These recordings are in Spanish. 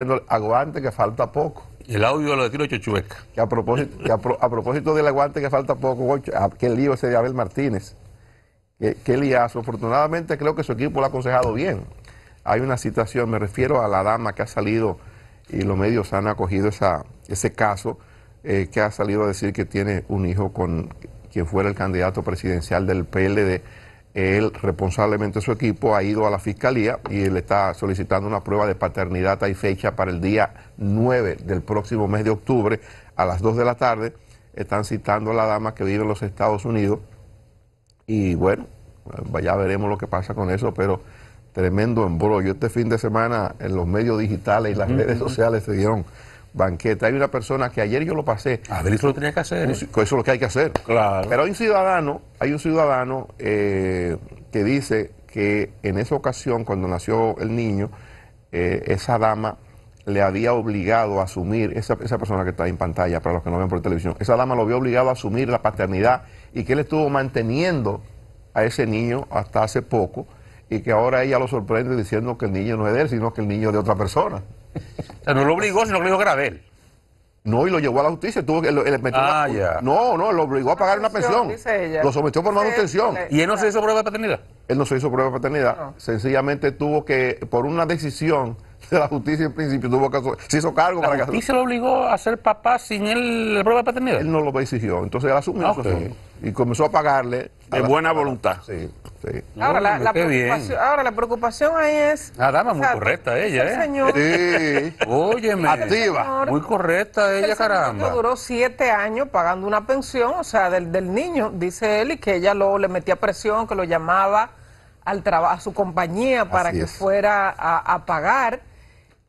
el aguante que falta poco. El audio lo tiro Chuchueca. Que a propósito, a, propósito del aguante que falta poco, ah, qué lío ese de Abel Martínez. Qué, qué, liazo. Afortunadamente creo que su equipo lo ha aconsejado bien. Hay una situación, me refiero a la dama que ha salido y los medios han acogido ese caso, eh, que ha salido a decir que tiene un hijo con quien fuera el candidato presidencial del PLD él responsablemente su equipo ha ido a la fiscalía y le está solicitando una prueba de paternidad hay fecha para el día 9 del próximo mes de octubre a las 2 de la tarde. Están citando a la dama que vive en los Estados Unidos y bueno, pues ya veremos lo que pasa con eso, pero tremendo embrollo. Este fin de semana en los medios digitales y las redes sociales se dieron banqueta. Hay una persona que ayer yo lo pasé. A lo tenía que hacer. ¿eh? Eso es lo que hay que hacer. Claro. Pero hay un ciudadano, hay un ciudadano eh, que dice que en esa ocasión, cuando nació el niño, eh, esa dama le había obligado a asumir, esa, esa persona que está en pantalla, para los que no ven por televisión, esa dama lo había obligado a asumir la paternidad y que él estuvo manteniendo a ese niño hasta hace poco y que ahora ella lo sorprende diciendo que el niño no es de él, sino que el niño es de otra persona no lo obligó, sino que lo dijo No, y lo llevó a la justicia. Tuvo ah, No, no, lo obligó a pagar una pensión. Lo sometió por manutención. ¿Y él no se hizo prueba de paternidad? Él no se hizo prueba de paternidad. Sencillamente tuvo que, por una decisión de la justicia en principio, tuvo que, se hizo cargo para que... ¿Y se lo obligó a ser papá sin él la prueba de paternidad? Él no lo exigió. Entonces él asumió ah, Y comenzó a pagarle... De buena voluntad. Sí. Ahora, la, preocupación, ahora, la, preocupación, ahí es... La ah, dama muy correcta ella, ¿eh? Señor. Sí. Óyeme. muy correcta ella, el caramba. Duró siete años pagando una pensión, o sea, del, niño, dice él, y que ella lo, le metía presión, que lo llamaba al trabajo, a su compañía para que fuera a, pagar.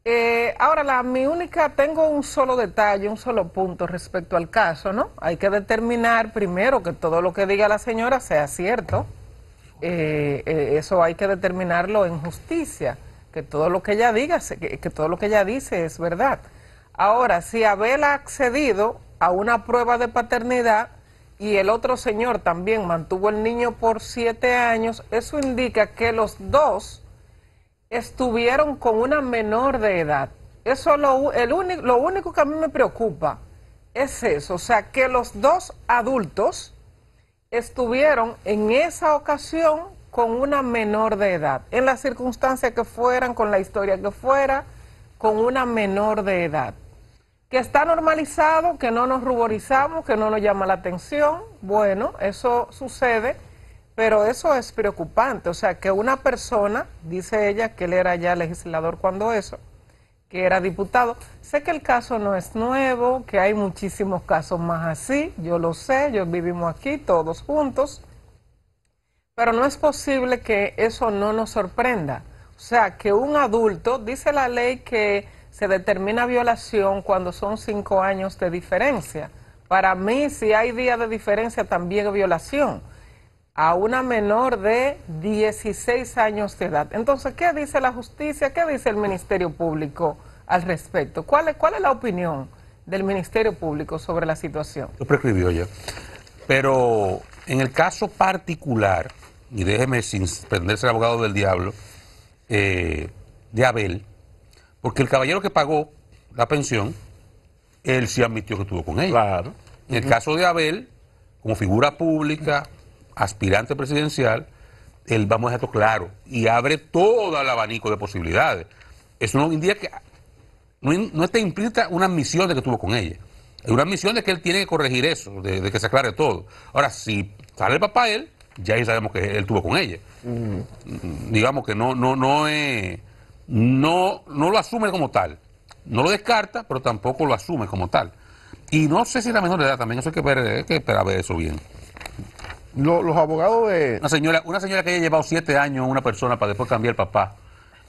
Eh, ahora, la, mi única, tengo un solo detalle, un solo punto respecto al caso, ¿no? Hay que determinar primero que todo lo que diga la señora sea cierto. Eh, eh, eso hay que determinarlo en justicia, que todo lo que ella diga, que, todo lo que ella dice es verdad. Ahora, si Abel ha accedido a una prueba de paternidad y el otro señor también mantuvo el niño por siete años, eso indica que los dos estuvieron con una menor de edad. Eso lo, el único lo único que a mí me preocupa es eso, o sea, que los dos adultos estuvieron en esa ocasión con una menor de edad, en las circunstancia que fueran, con la historia que fuera, con una menor de edad. Que está normalizado, que no nos ruborizamos, que no nos llama la atención, bueno, eso sucede, pero eso es preocupante. O sea, que una persona, dice ella, que él era ya legislador cuando eso, que era diputado. Sé que el caso no es nuevo, que hay muchísimos casos más así, yo lo sé, yo vivimos aquí todos juntos, pero no es posible que eso no nos sorprenda. O sea, que un adulto, dice la ley que se determina violación cuando son cinco años de diferencia. Para mí, si hay días de diferencia, también es violación a una menor de 16 años de edad. Entonces, ¿qué dice la justicia? ¿Qué dice el Ministerio Público al respecto? ¿Cuál es, cuál es la opinión del Ministerio Público sobre la situación? Lo prescribió ya. ¿eh? Pero en el caso particular, y déjeme sin prenderse el abogado del diablo, eh, de Abel, porque el caballero que pagó la pensión, él sí admitió que estuvo con ella. Claro. En el caso de Abel, como figura pública, aspirante presidencial, Él vamos a dejarlo claro, y abre todo el abanico de posibilidades. Eso no indica que no, está implícita una misión de que tuvo con ella. Es una misión de que él tiene que corregir eso, de, que se aclare todo. Ahora, si sale el papá él, ya ahí sabemos que él tuvo con ella. Mm. Digamos que no, no, no es, no, no lo asume como tal. No lo descarta, pero tampoco lo asume como tal. Y no sé si la menor edad también, eso hay que ver, hay que esperar a ver eso bien los abogados de... Una señora, una señora que haya llevado siete años una persona para después cambiar el papá.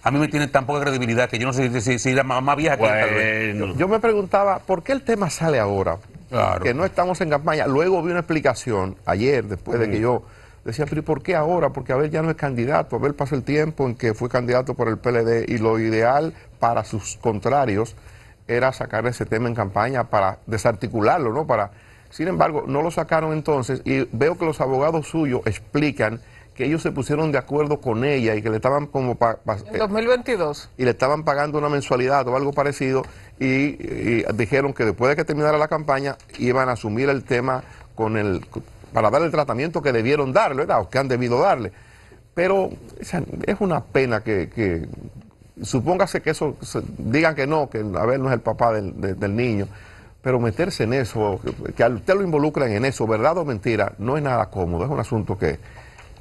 A mí me tiene tan poca credibilidad que yo no sé si, la mamá vieja bueno. Yo, me preguntaba, ¿por qué el tema sale ahora? Claro. Que no estamos en campaña. Luego vi una explicación ayer, después de que mm. yo decía, pero ¿y por qué ahora? Porque a ver, ya no es candidato. a ver, pasó el tiempo en que fue candidato por el PLD y lo ideal para sus contrarios era sacar ese tema en campaña para desarticularlo, ¿no? Para sin embargo, no lo sacaron entonces y veo que los abogados suyos explican que ellos se pusieron de acuerdo con ella y que le estaban como... en 2022. Eh, y le estaban pagando una mensualidad o algo parecido y, dijeron que después de que terminara la campaña iban a asumir el tema con el para dar el tratamiento que debieron darle, ¿verdad? O que han debido darle. Pero es una pena que, supóngase que eso, digan que no, que a ver, no es el papá del niño. Pero meterse en eso, que a usted lo involucran en eso, verdad o mentira, no es nada cómodo, es un asunto que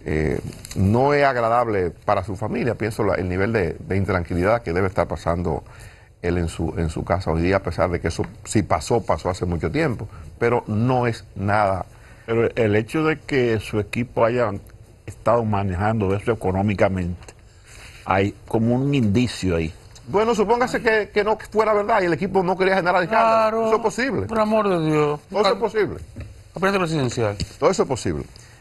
eh, no es agradable para su familia, pienso el nivel de, intranquilidad que debe estar pasando él en su, en su casa hoy día, a pesar de que eso sí pasó, pasó hace mucho tiempo, pero no es nada. Pero el hecho de que su equipo haya estado manejando eso económicamente, hay como un indicio ahí. Bueno, supóngase que, no fuera verdad y el equipo no quería generar escándalo. Claro, eso es posible. Por amor de Dios. Todo eso es posible. Aprende presidencial. Todo eso es posible.